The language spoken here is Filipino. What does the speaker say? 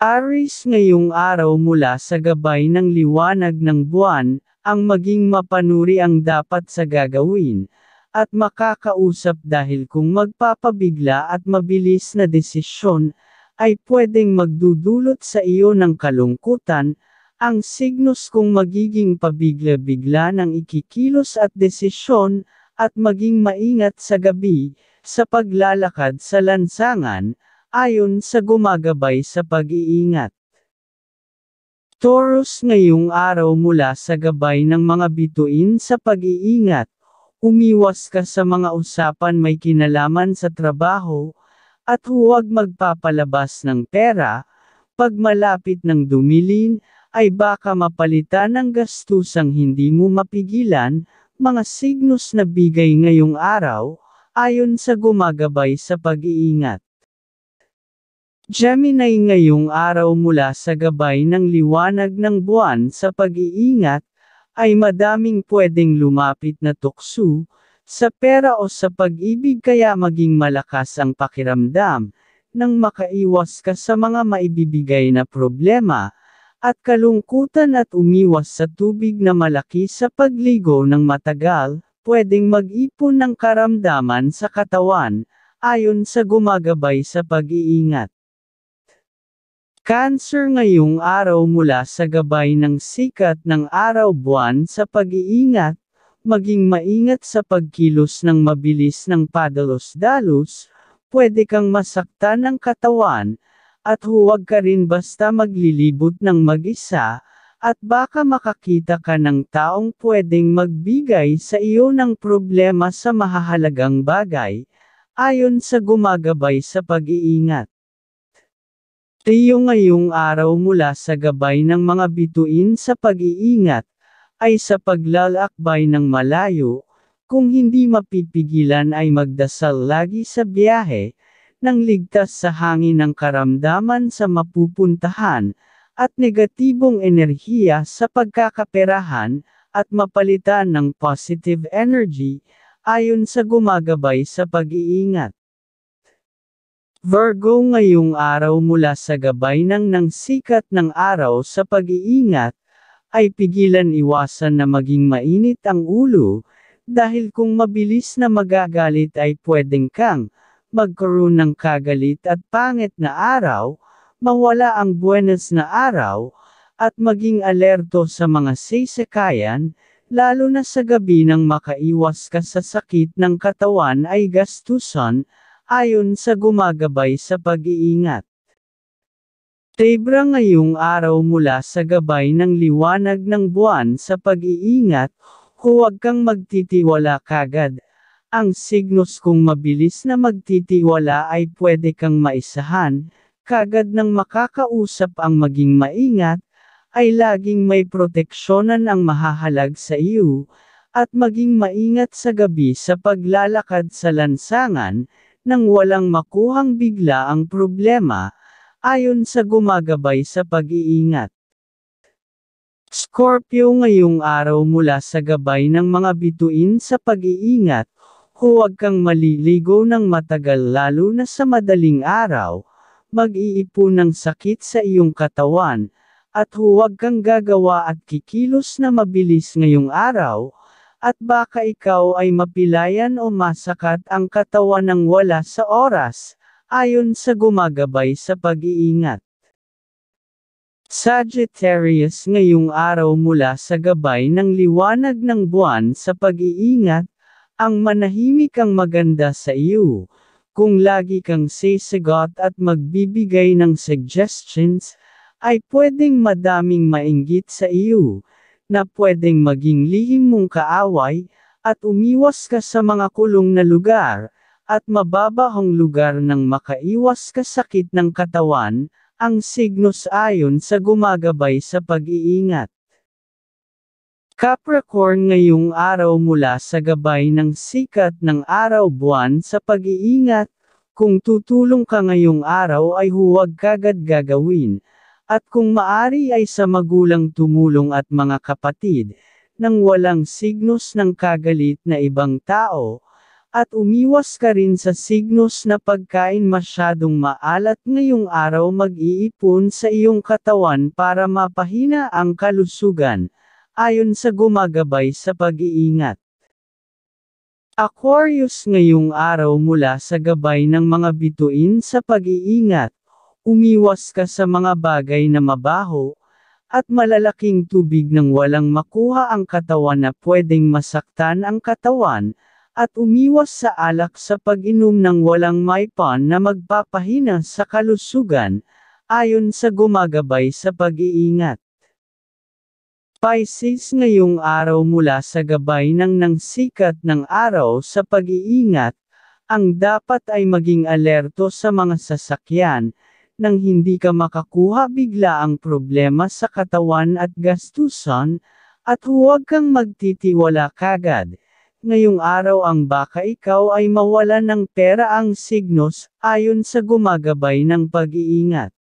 Aris ngayong araw mula sa gabay ng liwanag ng buwan, ang maging mapanuri ang dapat sa gagawin, at makakausap dahil kung magpapabigla at mabilis na desisyon, ay pwedeng magdudulot sa iyo ng kalungkutan, ang signos kung magiging pabigla-bigla ng ikikilos at desisyon, at maging maingat sa gabi, sa paglalakad sa lansangan, ayon sa gumagabay sa pag-iingat. Taurus ngayong araw mula sa gabay ng mga bituin sa pag-iingat, umiwas ka sa mga usapan may kinalaman sa trabaho, at huwag magpapalabas ng pera, pag malapit ng dumilin, ay baka mapalitan ng gastusang hindi mo mapigilan, mga signos na bigay ngayong araw, ayon sa gumagabay sa pag-iingat. Gemini ngayong araw mula sa gabay ng liwanag ng buwan sa pag-iingat, ay madaming pwedeng lumapit na tukso, sa pera o sa pag-ibig kaya maging malakas ang pakiramdam, nang makaiwas ka sa mga maibibigay na problema, at kalungkutan at umiwas sa tubig na malaki sa pagligo ng matagal, pwedeng mag-ipon ng karamdaman sa katawan, ayon sa gumagabay sa pag-iingat. Cancer ngayong araw mula sa gabay ng sikat ng araw buwan sa pag-iingat, maging maingat sa pagkilos ng mabilis ng padalos-dalos, pwede kang masaktan ng katawan, at huwag ka rin basta maglilibot ng mag-isa, at baka makakita ka ng taong pwedeng magbigay sa iyo ng problema sa mahahalagang bagay, ayon sa gumagabay sa pag-iingat. Tayo ngayong araw mula sa gabay ng mga bituin sa pag-iingat, ay sa paglalakbay ng malayo, kung hindi mapipigilan ay magdasal lagi sa biyahe, ng ligtas sa hangin ng karamdaman sa mapupuntahan, at negatibong enerhiya sa pagkakaperahan, at mapalitan ng positive energy, ayon sa gumagabay sa pag-iingat. Virgo ngayong araw mula sa gabay ng ng sikat ng araw sa pag-iingat, ay pigilan iwasan na maging mainit ang ulo, dahil kung mabilis na magagalit ay pwedeng kang magkaroon ng kagalit at pangit na araw, mawala ang buenas na araw, at maging alerto sa mga sisakayan, lalo na sa gabi nang makaiwas ka sa sakit ng katawan ay gastusan, ayon sa gumagabay sa pag-iingat. Tebra ngayong araw mula sa gabay ng liwanag ng buwan sa pag-iingat, huwag kang magtitiwala kagad. Ang signos kung mabilis na magtitiwala ay pwede kang maisahan, kagad nang makakausap ang maging maingat, ay laging may proteksyonan ang mahahalag sa iyo, at maging maingat sa gabi sa paglalakad sa lansangan, nang walang makuhang bigla ang problema, ayon sa gumagabay sa pag-iingat. Scorpio ngayong araw mula sa gabay ng mga bituin sa pag-iingat, huwag kang maliligo ng matagal lalo na sa madaling araw, mag-iipon ng sakit sa iyong katawan, at huwag kang gagawa at kikilos na mabilis ngayong araw, at baka ikaw ay mapilayan o masakat ang katawan ng wala sa oras, ayon sa gumagabay sa pag-iingat. Sagittarius ngayong araw mula sa gabay ng liwanag ng buwan sa pag-iingat, ang manahimik ang maganda sa iyo. Kung lagi kang sisagot at magbibigay ng suggestions, ay pwedeng madaming mainggit sa iyo na pwedeng maging lihim mong kaaway, at umiwas ka sa mga kulong na lugar, at mababahong lugar nang makaiwas ka sakit ng katawan, ang signos ayon sa gumagabay sa pag-iingat. Capricorn ngayong araw mula sa gabay ng sikat ng araw buwan sa pag-iingat, kung tutulong ka ngayong araw ay huwag kagad gagawin, at kung maari ay sa magulang tumulong at mga kapatid, nang walang signos ng kagalit na ibang tao, at umiwas ka rin sa signos na pagkain masyadong maalat ngayong araw mag-iipon sa iyong katawan para mapahina ang kalusugan, ayon sa gumagabay sa pag-iingat. Aquarius ngayong araw mula sa gabay ng mga bituin sa pag-iingat, umiwas ka sa mga bagay na mabaho, at malalaking tubig nang walang makuha ang katawan na pwedeng masaktan ang katawan, at umiwas sa alak sa pag-inom ng walang maipan na magpapahina sa kalusugan, ayon sa gumagabay sa pag-iingat. Pisces ngayong araw mula sa gabay ng nang sikat ng araw sa pag-iingat, ang dapat ay maging alerto sa mga sasakyan, nang hindi ka makakuha bigla ang problema sa katawan at gastusan, at huwag kang magtitiwala kagad. Ngayong araw ang baka ikaw ay mawala ng pera ang signos, ayon sa gumagabay ng pag-iingat.